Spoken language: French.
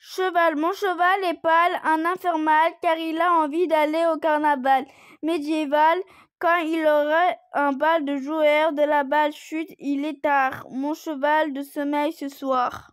Cheval, mon cheval est pâle, un infernal, car il a envie d'aller au carnaval médiéval. Quand il aura un bal de joueur de la balle chute, il est tard. Mon cheval de sommeil ce soir.